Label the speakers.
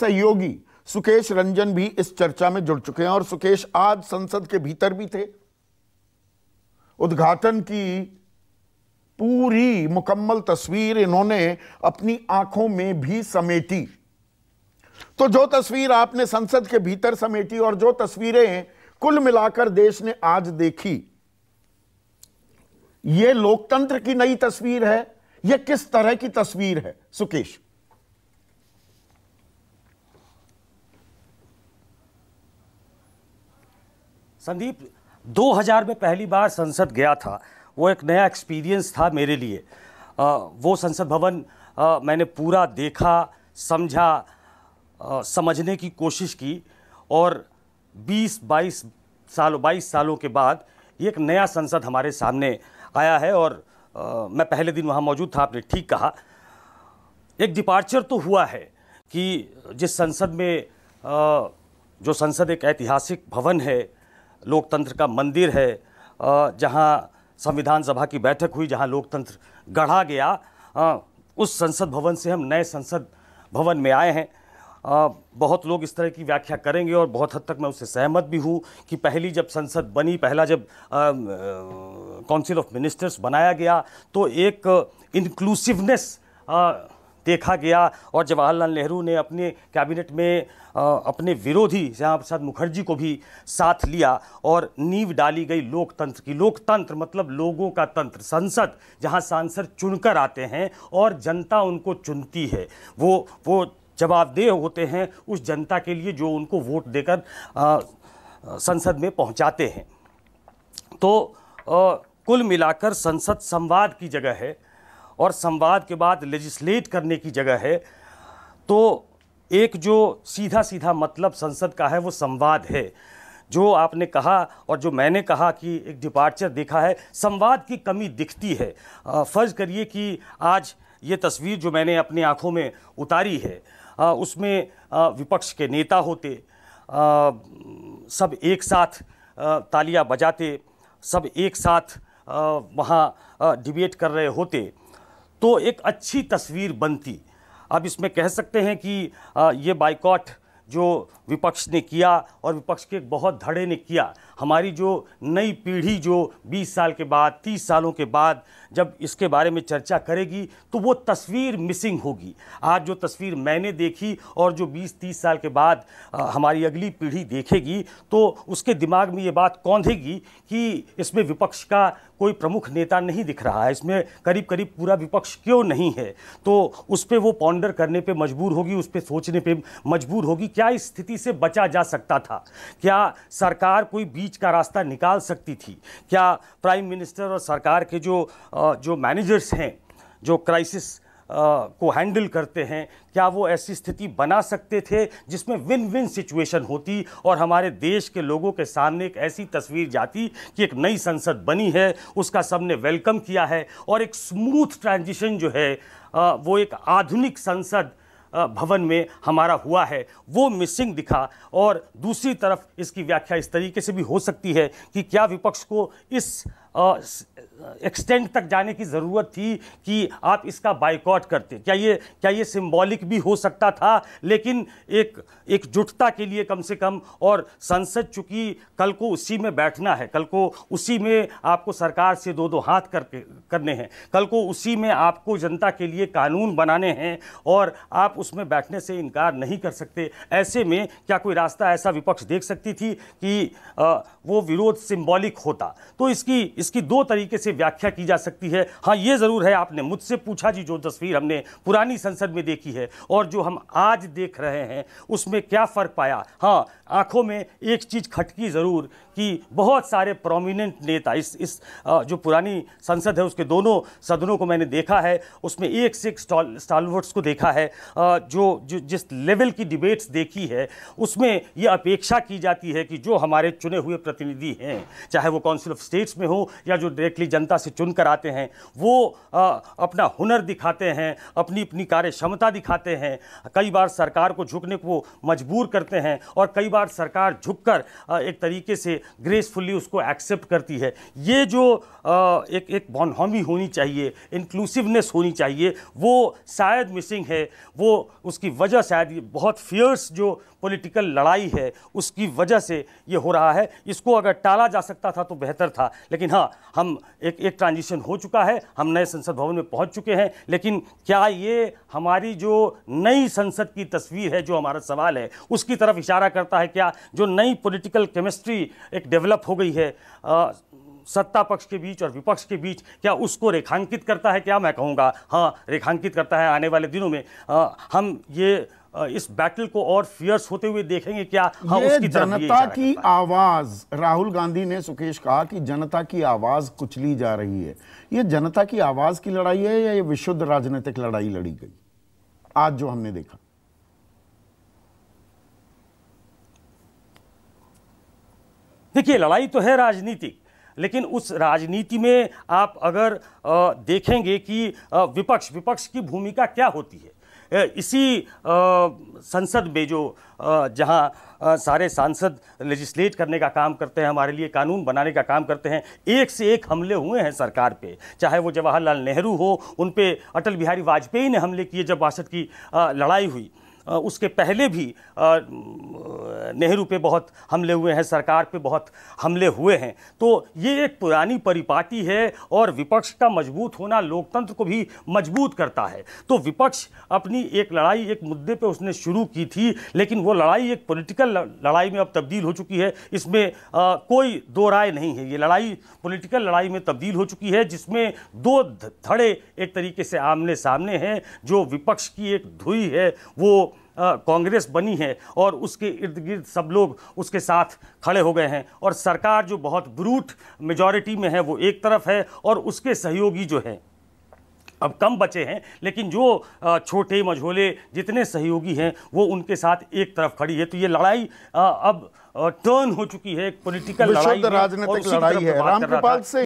Speaker 1: सहयोगी सुकेश रंजन भी इस चर्चा में जुड़ चुके हैं और सुकेश आज संसद के भीतर भी थे उद्घाटन की पूरी मुकम्मल तस्वीर इन्होंने अपनी आंखों में भी समेटी तो जो तस्वीर आपने संसद के भीतर समेटी और जो तस्वीरें कुल मिलाकर देश ने आज देखी यह लोकतंत्र की नई तस्वीर है यह किस तरह की तस्वीर है सुकेश
Speaker 2: संदीप 2000 में पहली बार संसद गया था वो एक नया एक्सपीरियंस था मेरे लिए आ, वो संसद भवन आ, मैंने पूरा देखा समझा आ, समझने की कोशिश की और 20-22 सालों 22 सालों के बाद ये एक नया संसद हमारे सामने आया है और आ, मैं पहले दिन वहाँ मौजूद था आपने ठीक कहा एक डिपार्चर तो हुआ है कि जिस संसद में आ, जो संसद एक ऐतिहासिक भवन है लोकतंत्र का मंदिर है जहाँ संविधान सभा की बैठक हुई जहाँ लोकतंत्र गढ़ा गया उस संसद भवन से हम नए संसद भवन में आए हैं बहुत लोग इस तरह की व्याख्या करेंगे और बहुत हद तक मैं उससे सहमत भी हूँ कि पहली जब संसद बनी पहला जब काउंसिल ऑफ मिनिस्टर्स बनाया गया तो एक इंक्लूसिवनेस देखा गया और जवाहरलाल नेहरू ने अपने कैबिनेट में अपने विरोधी श्यामा प्रसाद मुखर्जी को भी साथ लिया और नींव डाली गई लोकतंत्र की लोकतंत्र मतलब लोगों का तंत्र संसद जहां सांसद चुनकर आते हैं और जनता उनको चुनती है वो वो जवाबदेह होते हैं उस जनता के लिए जो उनको वोट देकर संसद में पहुंचाते हैं तो आ, कुल मिलाकर संसद संवाद की जगह है और संवाद के बाद लेजिस्लेट करने की जगह है तो एक जो सीधा सीधा मतलब संसद का है वो संवाद है जो आपने कहा और जो मैंने कहा कि एक डिपार्चर देखा है संवाद की कमी दिखती है फ़र्ज़ करिए कि आज ये तस्वीर जो मैंने अपनी आँखों में उतारी है उसमें विपक्ष के नेता होते सब एक साथ तालियां बजाते सब एक साथ वहाँ डिबेट कर रहे होते तो एक अच्छी तस्वीर बनती अब इसमें कह सकते हैं कि ये बाइकॉट जो विपक्ष ने किया और विपक्ष के बहुत धड़े ने किया हमारी जो नई पीढ़ी जो 20 साल के बाद 30 सालों के बाद जब इसके बारे में चर्चा करेगी तो वो तस्वीर मिसिंग होगी आज जो तस्वीर मैंने देखी और जो 20-30 साल के बाद आ, हमारी अगली पीढ़ी देखेगी तो उसके दिमाग में ये बात कौंधेगी कि इसमें विपक्ष का कोई प्रमुख नेता नहीं दिख रहा है इसमें करीब करीब पूरा विपक्ष क्यों नहीं है तो उस पर वो पॉन्डर करने पर मजबूर होगी उस पर सोचने पर मजबूर होगी क्या इस स्थिति से बचा जा सकता था क्या सरकार कोई बीच का रास्ता निकाल सकती थी क्या प्राइम मिनिस्टर और सरकार के जो जो मैनेजर्स हैं जो क्राइसिस को हैंडल करते हैं क्या वो ऐसी स्थिति बना सकते थे जिसमें विन विन सिचुएशन होती और हमारे देश के लोगों के सामने एक ऐसी तस्वीर जाती कि एक नई संसद बनी है उसका सबने वेलकम किया है और एक स्मूथ ट्रांजिशन जो है वो एक आधुनिक संसद भवन में हमारा हुआ है वो मिसिंग दिखा और दूसरी तरफ इसकी व्याख्या इस तरीके से भी हो सकती है कि क्या विपक्ष को इस एक्सटेंड तक जाने की ज़रूरत थी कि आप इसका बाइकआउट करते क्या ये क्या ये सिंबॉलिक भी हो सकता था लेकिन एक एकजुटता के लिए कम से कम और संसद चूँकि कल को उसी में बैठना है कल को उसी में आपको सरकार से दो दो हाथ करके करने हैं कल को उसी में आपको जनता के लिए कानून बनाने हैं और आप उसमें बैठने से इनकार नहीं कर सकते ऐसे में क्या कोई रास्ता ऐसा विपक्ष देख सकती थी कि वो विरोध सिम्बॉलिक होता तो इसकी इस इसकी दो तरीके से व्याख्या की जा सकती है हाँ ये ज़रूर है आपने मुझसे पूछा जी जो तस्वीर हमने पुरानी संसद में देखी है और जो हम आज देख रहे हैं उसमें क्या फ़र्क पाया हाँ आंखों में एक चीज़ खटकी ज़रूर कि बहुत सारे प्रोमिनेंट नेता इस इस जो पुरानी संसद है उसके दोनों सदनों को मैंने देखा है उसमें एक से एक स्टॉल स्टॉलवर्ट्स को देखा है जो, जो जिस लेवल की डिबेट्स देखी है उसमें ये अपेक्षा की जाती है कि जो हमारे चुने हुए प्रतिनिधि हैं चाहे वो काउंसिल ऑफ स्टेट्स में हो या जो डायरेक्टली जनता से चुनकर आते हैं वो आ, अपना हुनर दिखाते हैं अपनी अपनी कार्य क्षमता दिखाते हैं कई बार सरकार को झुकने को मजबूर करते हैं और कई बार सरकार झुककर एक तरीके से ग्रेसफुली उसको एक्सेप्ट करती है ये जो आ, एक एक बॉनहॉमी होनी चाहिए इंक्लूसिवनेस होनी चाहिए वो शायद मिसिंग है वो उसकी वजह शायद बहुत फियर्स जो पॉलिटिकल लड़ाई है उसकी वजह से ये हो रहा है इसको अगर टाला जा सकता था तो बेहतर था लेकिन हाँ हम एक एक ट्रांजिशन हो चुका है हम नए संसद भवन में पहुंच चुके हैं लेकिन क्या ये हमारी जो नई संसद की तस्वीर है जो हमारा सवाल है उसकी तरफ इशारा करता है क्या जो नई पॉलिटिकल केमिस्ट्री एक डेवलप हो गई है आ, सत्ता पक्ष के बीच और विपक्ष के बीच क्या उसको रेखांकित करता है क्या मैं कहूँगा हाँ रेखांकित करता है आने वाले दिनों में आ, हम ये इस बैटल को और फियर्स होते हुए देखेंगे क्या हाँ ये उसकी जनता की
Speaker 1: आवाज राहुल गांधी ने सुकेश कहा कि जनता की आवाज कुचली जा रही है ये जनता की आवाज की लड़ाई है या ये विशुद्ध राजनीतिक लड़ाई लड़ी गई आज जो हमने देखा
Speaker 2: देखिए लड़ाई तो है राजनीतिक लेकिन उस राजनीति में आप अगर देखेंगे कि विपक्ष विपक्ष की भूमिका क्या होती है इसी संसद में जो जहां सारे सांसद लेजिस्लेट करने का काम करते हैं हमारे लिए कानून बनाने का काम करते हैं एक से एक हमले हुए हैं सरकार पे चाहे वो जवाहरलाल नेहरू हो उन पे अटल बिहारी वाजपेयी ने हमले किए जब बासठ की लड़ाई हुई उसके पहले भी नेहरू पे बहुत हमले हुए हैं सरकार पे बहुत हमले हुए हैं तो ये एक पुरानी परिपाटी है और विपक्ष का मजबूत होना लोकतंत्र को भी मजबूत करता है तो विपक्ष अपनी एक लड़ाई एक मुद्दे पे उसने शुरू की थी लेकिन वो लड़ाई एक पॉलिटिकल लड़ाई में अब तब्दील हो चुकी है इसमें आ, कोई दो राय नहीं है ये लड़ाई पोलिटिकल लड़ाई में तब्दील हो चुकी है जिसमें दो धड़े एक तरीके से आमने सामने हैं जो विपक्ष की एक धुई है वो कांग्रेस बनी है और उसके इर्द गिर्द सब लोग उसके साथ खड़े हो गए हैं और सरकार जो बहुत ब्रूट मेजॉरिटी में है वो एक तरफ है और उसके सहयोगी जो है अब कम बचे हैं लेकिन जो छोटे मझोले जितने सहयोगी हैं वो उनके साथ एक तरफ खड़ी है तो ये लड़ाई अब टर्न हो चुकी है पॉलिटिकल लड़ाई राजनीतिक लड़ाई है रामकृपाल से